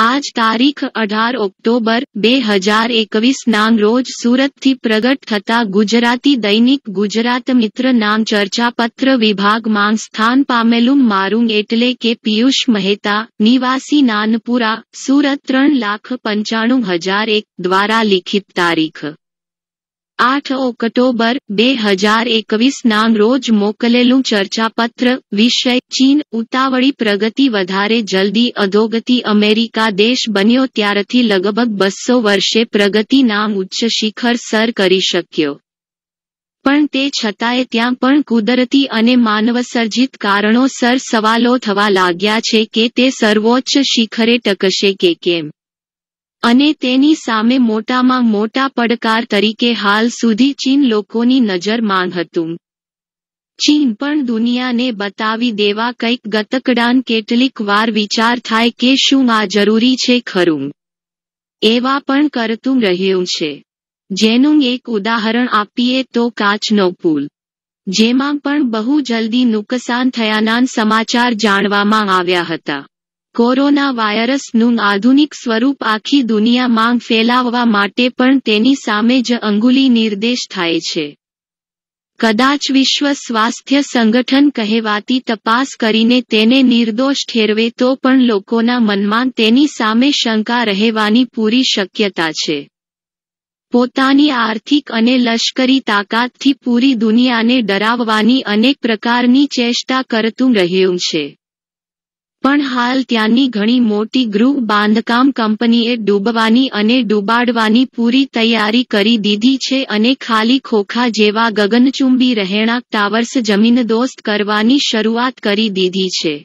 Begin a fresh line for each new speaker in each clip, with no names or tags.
आज तारीख अठार ऑक्टोबर बे एक नाम रोज सूरत थी प्रगट थता गुजराती दैनिक गुजरात मित्र नाम चर्चा पत्र विभाग मान स्थान पमेलु मारूंग एटले के पीयूष मेहता निवासी नानपुरा सूरत त्र लाख पंचाणु हजार एक द्वारा लिखित तारीख આઠ ઓક્ટોબર બે હજાર એકવીસના રોજ મોકલેલું ચર્ચાપત્ર વિષય ચીન ઉતાવળી પ્રગતિ વધારે જલ્દી અધોગતિ અમેરિકા દેશ બન્યો ત્યારથી લગભગ બસો વર્ષે પ્રગતિના ઉચ્ચ શિખર સર કરી શક્યો પણ તે છતાંય ત્યાં પણ કુદરતી અને માનવસર્જિત કારણોસર સવાલો થવા લાગ્યા છે કે તે સર્વોચ્ચ શિખરે ટકશે કે કેમ અને તેની સામે મોટામાં મોટા પડકાર તરીકે હાલ સુધી ચીન લોકોની નજર માંગ હતું ચીન પણ દુનિયાને બતાવી દેવા કંઈક ગતકડાન કેટલીક વાર વિચાર થાય કે શું આ જરૂરી છે ખરું એવા પણ કરતું રહ્યું છે જેનું એક ઉદાહરણ આપીએ તો કાચનો પુલ જેમાં પણ બહુ જલ્દી નુકસાન થયાના સમાચાર જાણવામાં આવ્યા હતા કોરોના વાયરસનું આધુનિક સ્વરૂપ આખી દુનિયા માંગ ફેલાવવા માટે પણ તેની સામે જ અંગુલી નિર્દેશ થાય છે કદાચ વિશ્વ સ્વાસ્થ્ય સંગઠન કહેવાતી તપાસ કરીને તેને નિર્દોષ ઠેરવે તો પણ લોકોના મનમાં તેની સામે શંકા રહેવાની પૂરી શક્યતા છે પોતાની આર્થિક અને લશ્કરી તાકાતથી પૂરી દુનિયાને ડરાવવાની અનેક પ્રકારની ચેષ્ટા કરતું રહ્યું છે પણ હાલ ત્યાંની ઘણી મોટી ગૃહ બાંધકામ કંપનીએ ડૂબવાની અને ડૂબાડવાની પૂરી તૈયારી કરી દીધી છે અને ખાલી ખોખા જેવા ગગનચુંબી રહેણાંક ટાવર્સ જમીનદોસ્ત કરવાની શરૂઆત કરી દીધી છે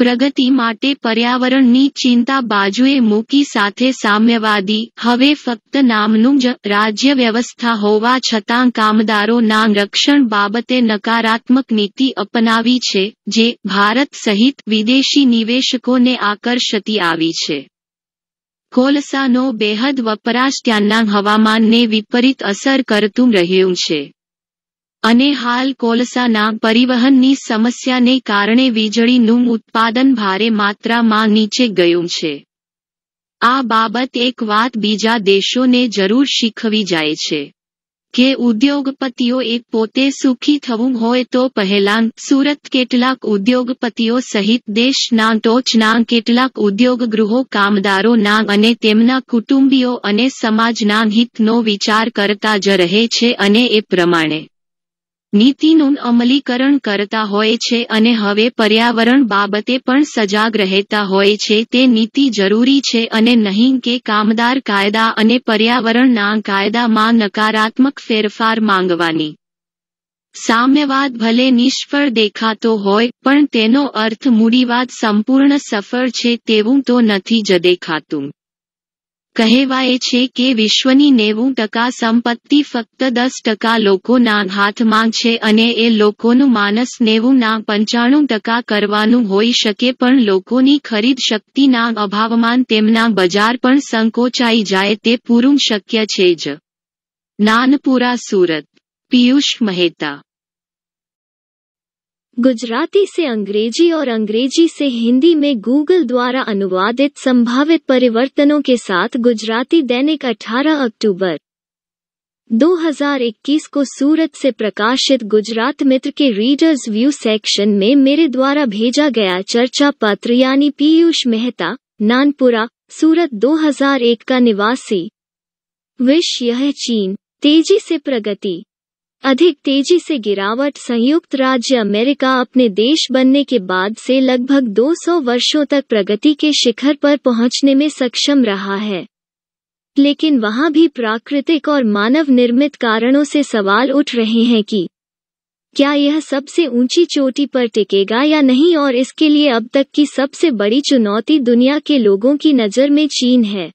પ્રગતિ માટે પર્યાવરણની ચિંતા બાજુએ મૂકી સાથે સામ્યવાદી હવે ફક્ત નામનું જ રાજ્ય વ્યવસ્થા હોવા છતાં કામદારોના રક્ષણ બાબતે નકારાત્મક નીતિ અપનાવી છે જે ભારત સહિત વિદેશી નિવેશકોને આકર્ષતી આવી છે કોલસાનો બેહદ વપરાશ ત્યાંના હવામાનને વિપરીત અસર કરતું રહ્યું છે અને હાલ કોલસાના પરિવહનની સમસ્યાને કારણે વીજળીનું ઉત્પાદન ભારે માત્રામાં નીચે ગયું છે આ બાબત એક વાત બીજા દેશોને જરૂર શીખવી જાય છે કે ઉદ્યોગપતિઓ ઉદ્યોગપતિઓએ પોતે સુખી થવું હોય તો પહેલાં સુરત કેટલાક ઉદ્યોગપતિઓ સહિત દેશના ટોચના કેટલાક ઉદ્યોગ ગૃહો કામદારોના અને તેમના કુટુંબીઓ અને સમાજના હિતનો વિચાર કરતા જ રહે છે અને એ પ્રમાણે નીતિનું અમલીકરણ કરતા હોય છે અને હવે પર્યાવરણ બાબતે પણ સજાગ રહેતા હોય છે તે નીતિ જરૂરી છે અને નહીં કે કામદાર કાયદા અને પર્યાવરણના કાયદામાં નકારાત્મક ફેરફાર માંગવાની સામ્યવાદ ભલે નિષ્ફળ દેખાતો હોય પણ તેનો અર્થ મૂડીવાદ સંપૂર્ણ સફળ છે તેવું તો નથી જ દેખાતું કહેવાય છે કે વિશ્વની નેવું ટકા સંપત્તિ ફક્ત દસ ટકા લોકોના હાથમાં છે અને એ લોકોનું માનસ નેવુંના પંચાણું ટકા કરવાનું હોઈ શકે પણ લોકોની ખરીદ શક્તિના અભાવમાં તેમના બજાર પણ સંકોચાઈ જાય તે પૂરું શક્ય
છે જ નાનપુરા સુરત પિયુષ મહેતા गुजराती से अंग्रेजी और अंग्रेजी से हिंदी में गूगल द्वारा अनुवादित संभावित परिवर्तनों के साथ गुजराती दैनिक 18 अक्टूबर 2021 को सूरत से प्रकाशित गुजरात मित्र के रीडर्स व्यू सेक्शन में मेरे द्वारा भेजा गया चर्चा पत्र यानी पीयूष मेहता नानपुरा सूरत 2001 का निवासी विश यह चीन तेजी से प्रगति अधिक तेजी से गिरावट संयुक्त राज्य अमेरिका अपने देश बनने के बाद से लगभग 200 वर्षों तक प्रगति के शिखर पर पहुंचने में सक्षम रहा है लेकिन वहां भी प्राकृतिक और मानव निर्मित कारणों से सवाल उठ रहे हैं कि क्या यह सबसे ऊंची चोटी पर टिकेगा या नहीं और इसके लिए अब तक की सबसे बड़ी चुनौती दुनिया के लोगों की नज़र में चीन है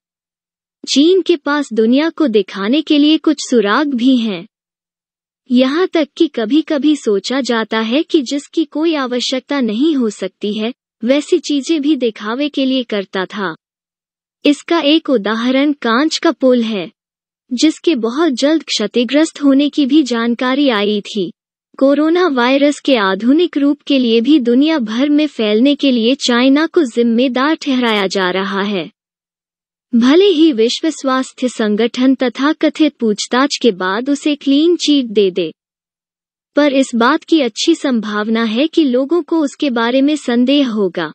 चीन के पास दुनिया को दिखाने के लिए कुछ सुराग भी हैं यहाँ तक कि कभी कभी सोचा जाता है कि जिसकी कोई आवश्यकता नहीं हो सकती है वैसी चीजें भी दिखावे के लिए करता था इसका एक उदाहरण कांच का पुल है जिसके बहुत जल्द क्षतिग्रस्त होने की भी जानकारी आई थी कोरोना वायरस के आधुनिक रूप के लिए भी दुनिया भर में फैलने के लिए चाइना को जिम्मेदार ठहराया जा रहा है भले ही विश्व स्वास्थ्य संगठन तथा कथित पूछताछ के बाद उसे क्लीन चीट दे दे पर इस बात की अच्छी संभावना है कि लोगों को उसके बारे में संदेह होगा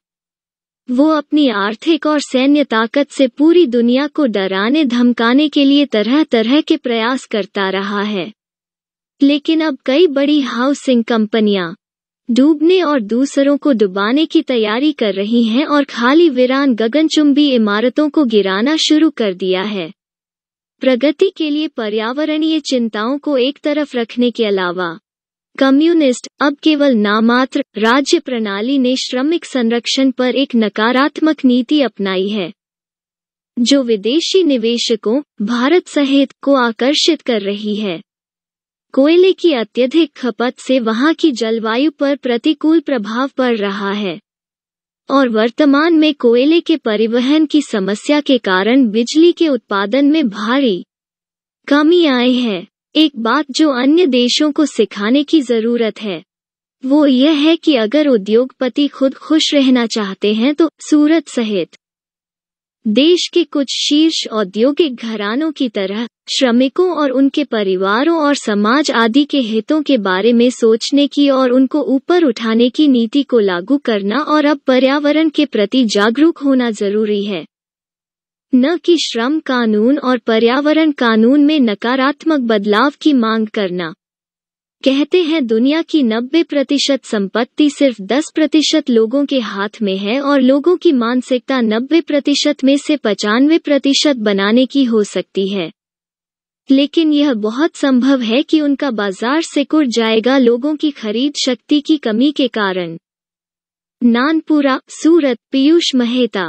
वो अपनी आर्थिक और सैन्य ताकत से पूरी दुनिया को डराने धमकाने के लिए तरह तरह के प्रयास करता रहा है लेकिन अब कई बड़ी हाउसिंग कंपनियां डूबने और दूसरों को डुबाने की तैयारी कर रही हैं और खाली वीरान गगनचुंबी इमारतों को गिराना शुरू कर दिया है प्रगति के लिए पर्यावरणीय चिंताओं को एक तरफ रखने के अलावा कम्युनिस्ट अब केवल नामात्र राज्य प्रणाली ने श्रमिक संरक्षण पर एक नकारात्मक नीति अपनाई है जो विदेशी निवेशकों भारत सहित को आकर्षित कर रही है कोयले की अत्यधिक खपत से वहां की जलवायु पर प्रतिकूल प्रभाव पड़ रहा है और वर्तमान में कोयले के परिवहन की समस्या के कारण बिजली के उत्पादन में भारी कमी आई है एक बात जो अन्य देशों को सिखाने की जरूरत है वो यह है कि अगर उद्योगपति खुद खुश रहना चाहते हैं तो सूरत सहित देश के कुछ शीर्ष औद्योगिक घरानों की तरह श्रमिकों और उनके परिवारों और समाज आदि के हितों के बारे में सोचने की और उनको ऊपर उठाने की नीति को लागू करना और अब पर्यावरण के प्रति जागरूक होना जरूरी है न कि श्रम कानून और पर्यावरण कानून में नकारात्मक बदलाव की मांग करना कहते हैं दुनिया की 90 प्रतिशत संपत्ति सिर्फ 10 प्रतिशत लोगों के हाथ में है और लोगों की मानसिकता 90 प्रतिशत में से पचानवे प्रतिशत बनाने की हो सकती है लेकिन यह बहुत संभव है कि उनका बाजार सिकुड़ जाएगा लोगों की खरीद शक्ति की कमी के कारण नानपुरा सूरत Piyush Mehta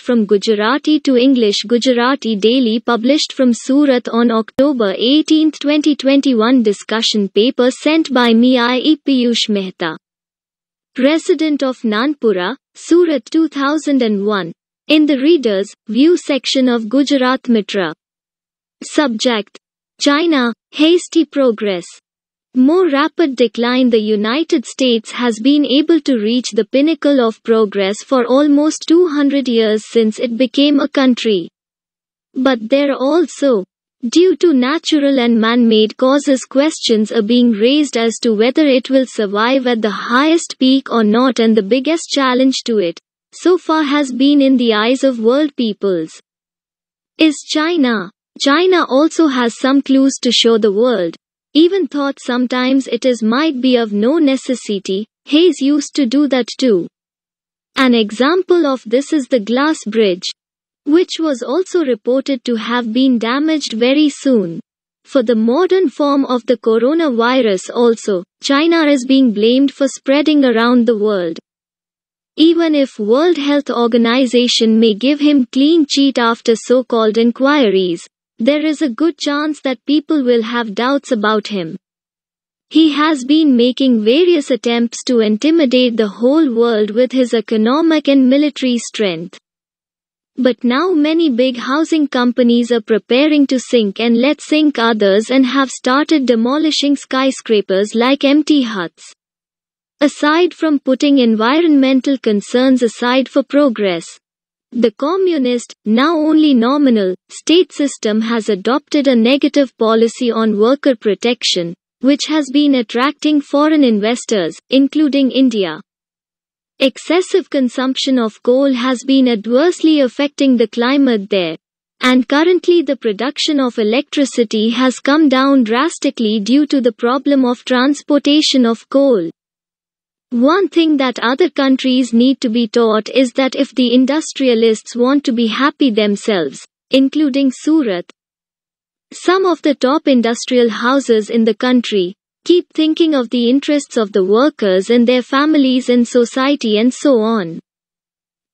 from Gujarati to English Gujarati Daily published from Surat on October 18, 2021 discussion paper sent by me I.E. Piyush Mehta. President of Nanpura, Surat 2001. In the Readers, View section of Gujarat Mitra. Subject. China, hasty progress more rapid decline the United States has been able to reach the pinnacle of progress for almost 200 years since it became a country. But there also, due to natural and man-made causes questions are being raised as to whether it will survive at the highest peak or not and the biggest challenge to it, so far has been in the eyes of world peoples. Is China. China also has some clues to show the world, even thought sometimes it is might be of no necessity, Hayes used to do that too. An example of this is the glass bridge, which was also reported to have been damaged very soon. For the modern form of the coronavirus also, China is being blamed for spreading around the world. Even if World Health Organization may give him clean cheat after so-called inquiries, there is a good chance that people will have doubts about him. He has been making various attempts to intimidate the whole world with his economic and military strength. But now many big housing companies are preparing to sink and let sink others and have started demolishing skyscrapers like empty huts. Aside from putting environmental concerns aside for progress, the communist, now only nominal, state system has adopted a negative policy on worker protection, which has been attracting foreign investors, including India. Excessive consumption of coal has been adversely affecting the climate there, and currently the production of electricity has come down drastically due to the problem of transportation of coal. One thing that other countries need to be taught is that if the industrialists want to be happy themselves, including Surat, some of the top industrial houses in the country, keep thinking of the interests of the workers and their families and society and so on.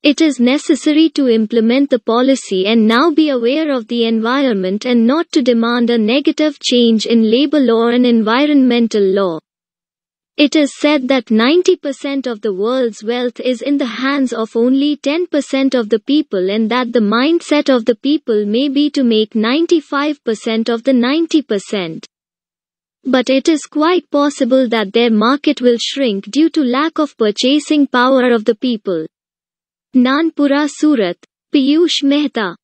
It is necessary to implement the policy and now be aware of the environment and not to demand a negative change in labor law and environmental law. It is said that 90% of the world's wealth is in the hands of only 10% of the people and that the mindset of the people may be to make 95% of the 90%. But it is quite possible that their market will shrink due to lack of purchasing power of the people. Nanpura Surat, Piyush Mehta